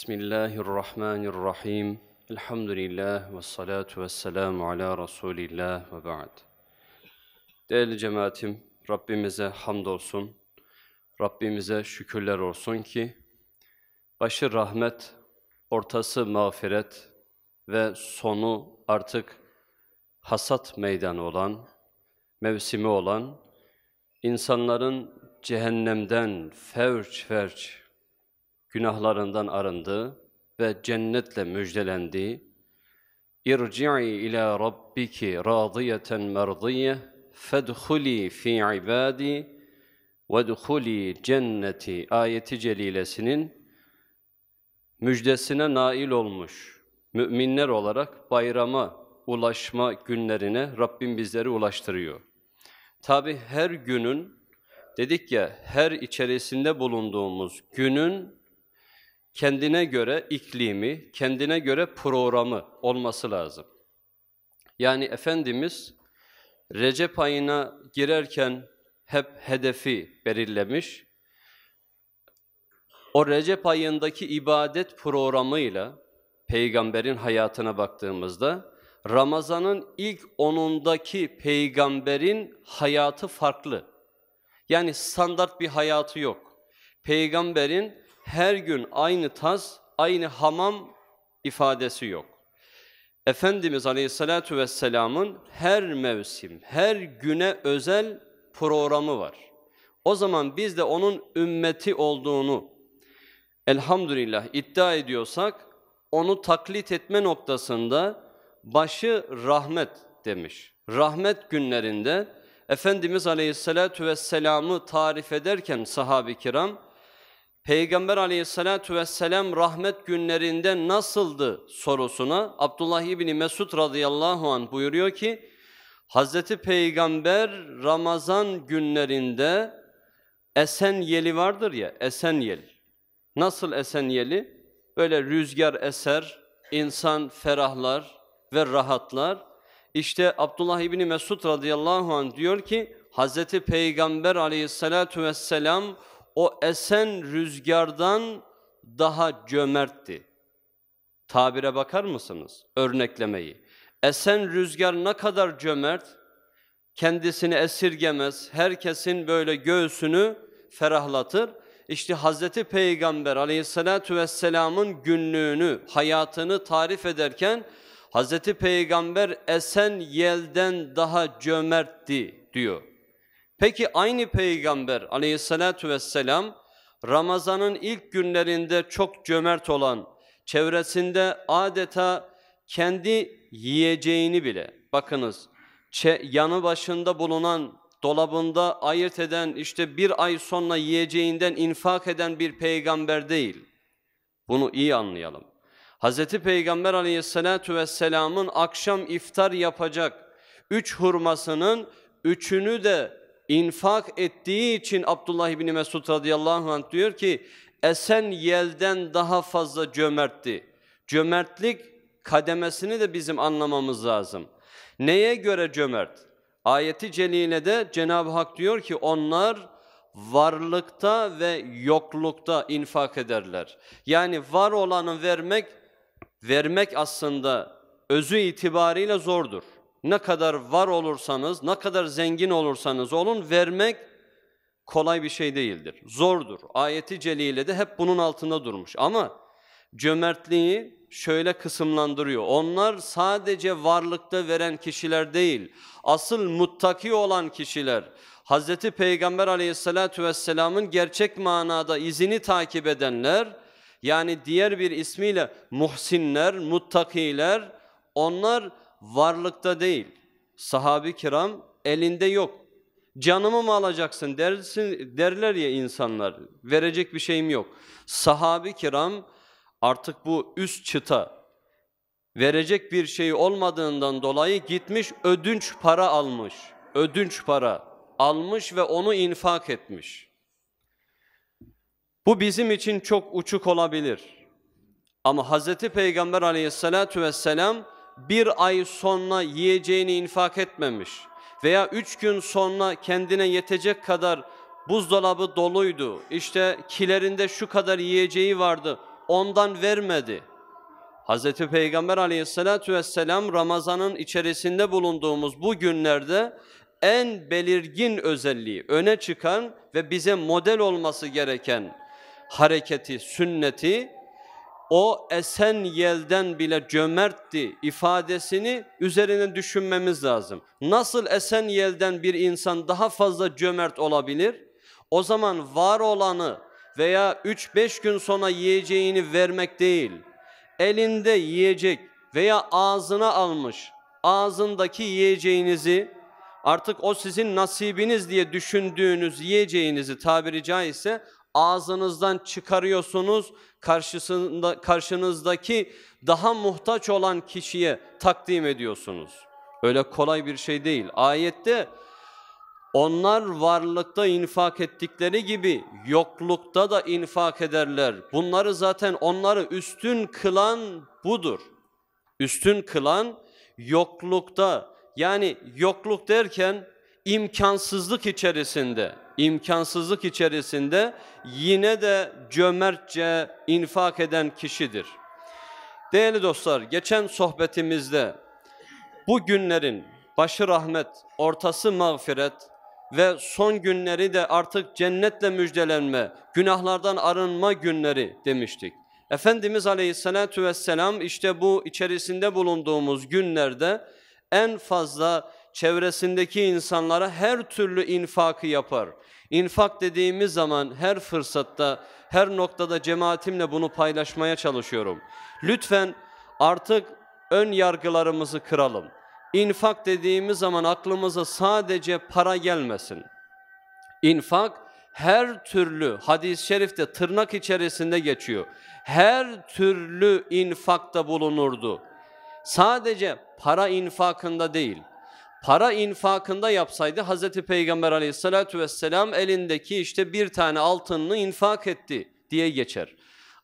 Bismillahirrahmanirrahim. Elhamdülillah ve salatu ve selamu ala Resulillah ve ba'd. Değerli cemaatim, Rabbimize hamdolsun. Rabbimize şükürler olsun ki, başı rahmet, ortası mağfiret ve sonu artık hasat meydanı olan, mevsimi olan, insanların cehennemden ferç ferç günahlarından arındı ve cennetle müjdelendi. İrci'i ila rabbiki radiyeten merdiye fedhuli fi ibadi vedhuli cenneti ayeti celilesinin müjdesine nail olmuş müminler olarak bayrama ulaşma günlerine Rabbim bizleri ulaştırıyor. Tabi her günün dedik ya her içerisinde bulunduğumuz günün kendine göre iklimi, kendine göre programı olması lazım. Yani Efendimiz Recep ayına girerken hep hedefi belirlemiş. O Recep ayındaki ibadet programıyla peygamberin hayatına baktığımızda Ramazan'ın ilk onundaki peygamberin hayatı farklı. Yani standart bir hayatı yok. Peygamberin her gün aynı tas, aynı hamam ifadesi yok. Efendimiz Aleyhisselatü Vesselam'ın her mevsim, her güne özel programı var. O zaman biz de onun ümmeti olduğunu elhamdülillah iddia ediyorsak, onu taklit etme noktasında başı rahmet demiş. Rahmet günlerinde Efendimiz Aleyhisselatü Vesselam'ı tarif ederken sahabi kiram, Peygamber aleyhissalatu vesselam rahmet günlerinde nasıldı sorusuna Abdullah İbni Mesud radıyallahu an buyuruyor ki Hazreti Peygamber Ramazan günlerinde esen yeli vardır ya esen yeli. Nasıl esen yeli? Böyle rüzgar eser, insan ferahlar ve rahatlar. İşte Abdullah İbni Mesud radıyallahu an diyor ki Hazreti Peygamber aleyhissalatu vesselam o esen rüzgardan daha cömertti. Tabire bakar mısınız? Örneklemeyi. Esen rüzgar ne kadar cömert, kendisini esirgemez, herkesin böyle göğsünü ferahlatır. İşte Hazreti Peygamber aleyhissalatu vesselamın günlüğünü, hayatını tarif ederken Hazreti Peygamber esen yelden daha cömertti diyor. Peki aynı peygamber aleyhissalatu vesselam Ramazan'ın ilk günlerinde çok cömert olan, çevresinde adeta kendi yiyeceğini bile, bakınız yanı başında bulunan, dolabında ayırt eden, işte bir ay sonra yiyeceğinden infak eden bir peygamber değil. Bunu iyi anlayalım. Hazreti Peygamber aleyhissalatu vesselamın akşam iftar yapacak üç hurmasının üçünü de infak ettiği için Abdullah İbni Mesud radıyallahu anh diyor ki esen yelden daha fazla cömertti. Cömertlik kademesini de bizim anlamamız lazım. Neye göre cömert? Ayeti celilede Cenab-ı Hak diyor ki onlar varlıkta ve yoklukta infak ederler. Yani var olanı vermek, vermek aslında özü itibariyle zordur. Ne kadar var olursanız, ne kadar zengin olursanız olun vermek kolay bir şey değildir. Zordur. Ayeti celile de hep bunun altında durmuş ama cömertliği şöyle kısımlandırıyor. Onlar sadece varlıkta veren kişiler değil, asıl muttaki olan kişiler, Hz. Peygamber aleyhissalatu vesselamın gerçek manada izini takip edenler, yani diğer bir ismiyle muhsinler, muttakiler, onlar varlıkta değil. Sahabi kiram elinde yok. Canımı mı alacaksın dersin, derler ya insanlar. Verecek bir şeyim yok. Sahabi kiram artık bu üst çıta verecek bir şey olmadığından dolayı gitmiş ödünç para almış. Ödünç para almış ve onu infak etmiş. Bu bizim için çok uçuk olabilir. Ama Hazreti Peygamber aleyhissalatu vesselam bir ay sonra yiyeceğini infak etmemiş veya üç gün sonra kendine yetecek kadar buzdolabı doluydu, işte kilerinde şu kadar yiyeceği vardı, ondan vermedi. Hz. Peygamber aleyhissalatu vesselam Ramazan'ın içerisinde bulunduğumuz bu günlerde en belirgin özelliği, öne çıkan ve bize model olması gereken hareketi, sünneti o esen yelden bile cömertti ifadesini üzerine düşünmemiz lazım. Nasıl esen yelden bir insan daha fazla cömert olabilir? O zaman var olanı veya 3-5 gün sonra yiyeceğini vermek değil, elinde yiyecek veya ağzına almış ağzındaki yiyeceğinizi artık o sizin nasibiniz diye düşündüğünüz yiyeceğinizi tabiri caizse ağzınızdan çıkarıyorsunuz karşısında karşınızdaki daha muhtaç olan kişiye takdim ediyorsunuz. Öyle kolay bir şey değil. Ayette onlar varlıkta infak ettikleri gibi yoklukta da infak ederler. Bunları zaten onları üstün kılan budur. Üstün kılan yoklukta yani yokluk derken imkansızlık içerisinde imkansızlık içerisinde yine de cömertçe infak eden kişidir. Değerli dostlar, geçen sohbetimizde bu günlerin başı rahmet, ortası mağfiret ve son günleri de artık cennetle müjdelenme, günahlardan arınma günleri demiştik. Efendimiz Aleyhisselatü Vesselam işte bu içerisinde bulunduğumuz günlerde en fazla çevresindeki insanlara her türlü infakı yapar. İnfak dediğimiz zaman her fırsatta, her noktada cemaatimle bunu paylaşmaya çalışıyorum. Lütfen artık ön yargılarımızı kıralım. İnfak dediğimiz zaman aklımıza sadece para gelmesin. İnfak her türlü hadis-i şerifte tırnak içerisinde geçiyor. Her türlü infakta bulunurdu. Sadece para infakında değil para infakında yapsaydı Hazreti Peygamber aleyhissalatu vesselam elindeki işte bir tane altınını infak etti diye geçer.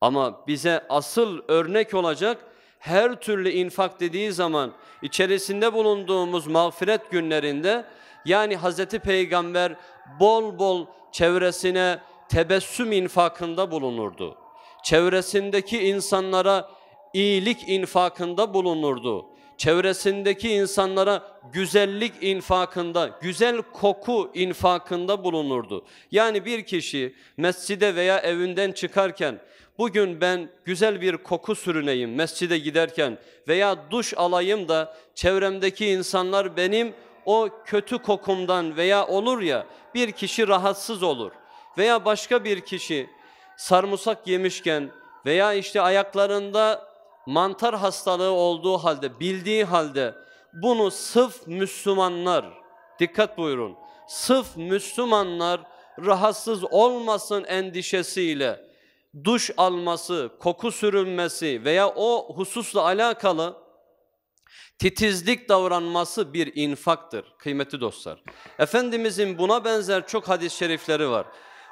Ama bize asıl örnek olacak her türlü infak dediği zaman içerisinde bulunduğumuz mağfiret günlerinde yani Hazreti Peygamber bol bol çevresine tebessüm infakında bulunurdu. Çevresindeki insanlara iyilik infakında bulunurdu çevresindeki insanlara güzellik infakında, güzel koku infakında bulunurdu. Yani bir kişi mescide veya evinden çıkarken bugün ben güzel bir koku sürüneyim mescide giderken veya duş alayım da çevremdeki insanlar benim o kötü kokumdan veya olur ya bir kişi rahatsız olur veya başka bir kişi sarımsak yemişken veya işte ayaklarında mantar hastalığı olduğu halde, bildiği halde bunu sıf Müslümanlar, dikkat buyurun, sıf Müslümanlar rahatsız olmasın endişesiyle duş alması, koku sürülmesi veya o hususla alakalı titizlik davranması bir infaktır kıymetli dostlar. Efendimizin buna benzer çok hadis-i şerifleri var.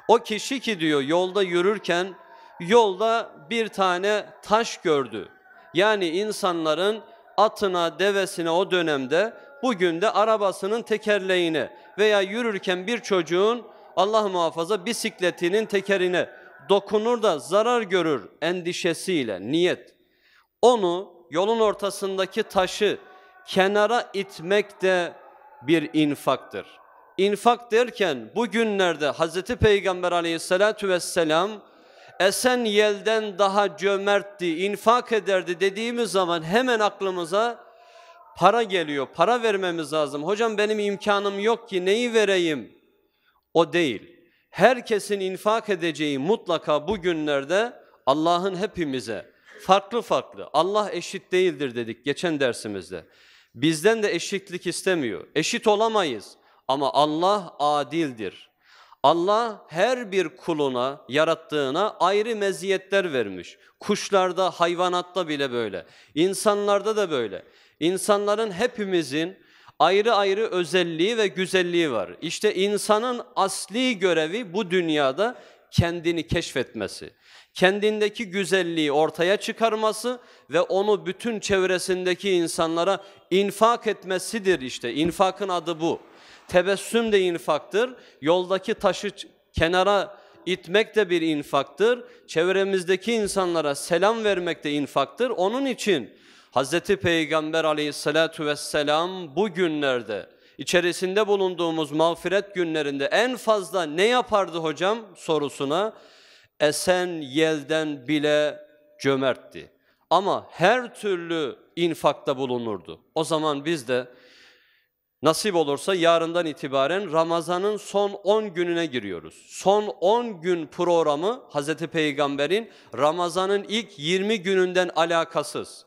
O kişi ki diyor yolda yürürken yolda bir tane taş gördü. Yani insanların atına, devesine o dönemde, bugün de arabasının tekerleğine veya yürürken bir çocuğun Allah muhafaza bisikletinin tekerine dokunur da zarar görür endişesiyle, niyet. Onu yolun ortasındaki taşı kenara itmek de bir infaktır. İnfak derken bugünlerde Hz. Peygamber aleyhissalatu vesselam esen yelden daha cömertti, infak ederdi dediğimiz zaman hemen aklımıza para geliyor. Para vermemiz lazım. Hocam benim imkanım yok ki neyi vereyim? O değil. Herkesin infak edeceği mutlaka bu günlerde Allah'ın hepimize farklı farklı. Allah eşit değildir dedik geçen dersimizde. Bizden de eşitlik istemiyor. Eşit olamayız ama Allah adildir. Allah her bir kuluna, yarattığına ayrı meziyetler vermiş. Kuşlarda, hayvanatta bile böyle. İnsanlarda da böyle. İnsanların hepimizin ayrı ayrı özelliği ve güzelliği var. İşte insanın asli görevi bu dünyada kendini keşfetmesi, kendindeki güzelliği ortaya çıkarması ve onu bütün çevresindeki insanlara infak etmesidir işte. İnfakın adı bu. Tebessüm de infaktır. Yoldaki taşı kenara itmek de bir infaktır. Çevremizdeki insanlara selam vermek de infaktır. Onun için Hazreti Peygamber aleyhissalatu vesselam bu günlerde içerisinde bulunduğumuz mağfiret günlerinde en fazla ne yapardı hocam sorusuna esen yelden bile cömertti. Ama her türlü infakta bulunurdu. O zaman biz de Nasip olursa yarından itibaren Ramazan'ın son 10 gününe giriyoruz. Son 10 gün programı Hazreti Peygamber'in Ramazan'ın ilk 20 gününden alakasız.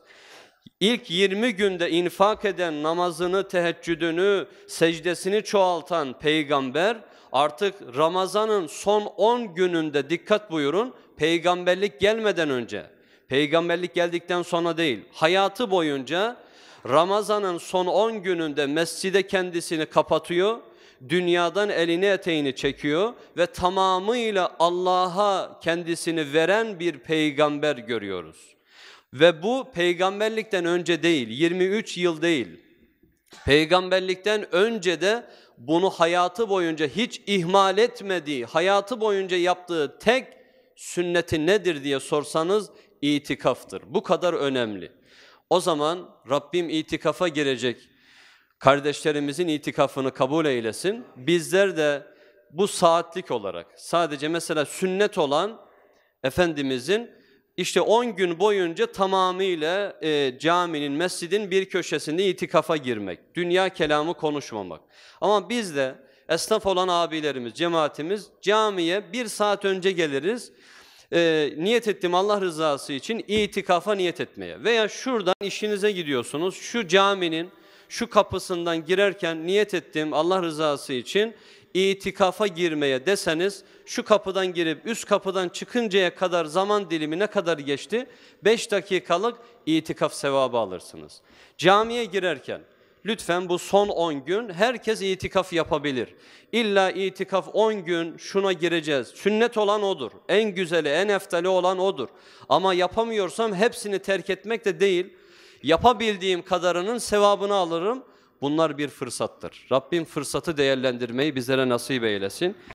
İlk 20 günde infak eden namazını, teheccüdünü, secdesini çoğaltan peygamber artık Ramazan'ın son 10 gününde dikkat buyurun peygamberlik gelmeden önce Peygamberlik geldikten sonra değil, hayatı boyunca Ramazan'ın son 10 gününde mescide kendisini kapatıyor, dünyadan elini eteğini çekiyor ve tamamıyla Allah'a kendisini veren bir peygamber görüyoruz. Ve bu peygamberlikten önce değil, 23 yıl değil. Peygamberlikten önce de bunu hayatı boyunca hiç ihmal etmediği, hayatı boyunca yaptığı tek sünneti nedir diye sorsanız itikaftır. Bu kadar önemli. O zaman Rabbim itikafa girecek kardeşlerimizin itikafını kabul eylesin. Bizler de bu saatlik olarak sadece mesela sünnet olan Efendimizin işte 10 gün boyunca tamamıyla e, caminin, mescidin bir köşesinde itikafa girmek, dünya kelamı konuşmamak. Ama biz de esnaf olan abilerimiz, cemaatimiz camiye bir saat önce geliriz. E, niyet ettim Allah rızası için itikafa niyet etmeye veya şuradan işinize gidiyorsunuz şu caminin şu kapısından girerken niyet ettim Allah rızası için itikafa girmeye deseniz şu kapıdan girip üst kapıdan çıkıncaya kadar zaman dilimi ne kadar geçti? 5 dakikalık itikaf sevabı alırsınız. Camiye girerken Lütfen bu son 10 gün herkes itikaf yapabilir. İlla itikaf 10 gün şuna gireceğiz. Sünnet olan odur. En güzeli, en eftali olan odur. Ama yapamıyorsam hepsini terk etmek de değil. Yapabildiğim kadarının sevabını alırım. Bunlar bir fırsattır. Rabbim fırsatı değerlendirmeyi bizlere nasip eylesin.